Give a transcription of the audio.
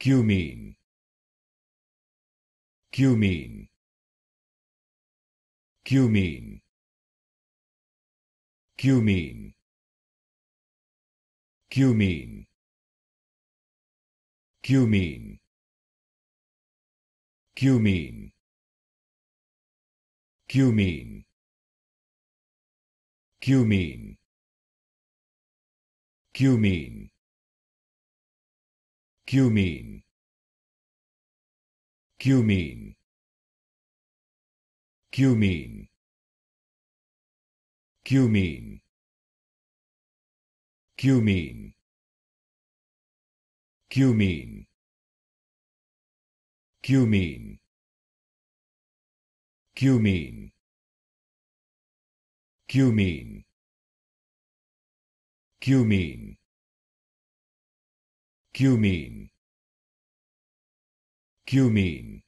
Cumin. Cumin. Cumin. Cumin. Cumin. Cumin. Cumin. Cumin. Gumin Gumin Cumin. Cumin. Cumin. Cumin. Cumin. Cumin. Cumin. Cumin. Cumene Cumene Cumin. Cumin.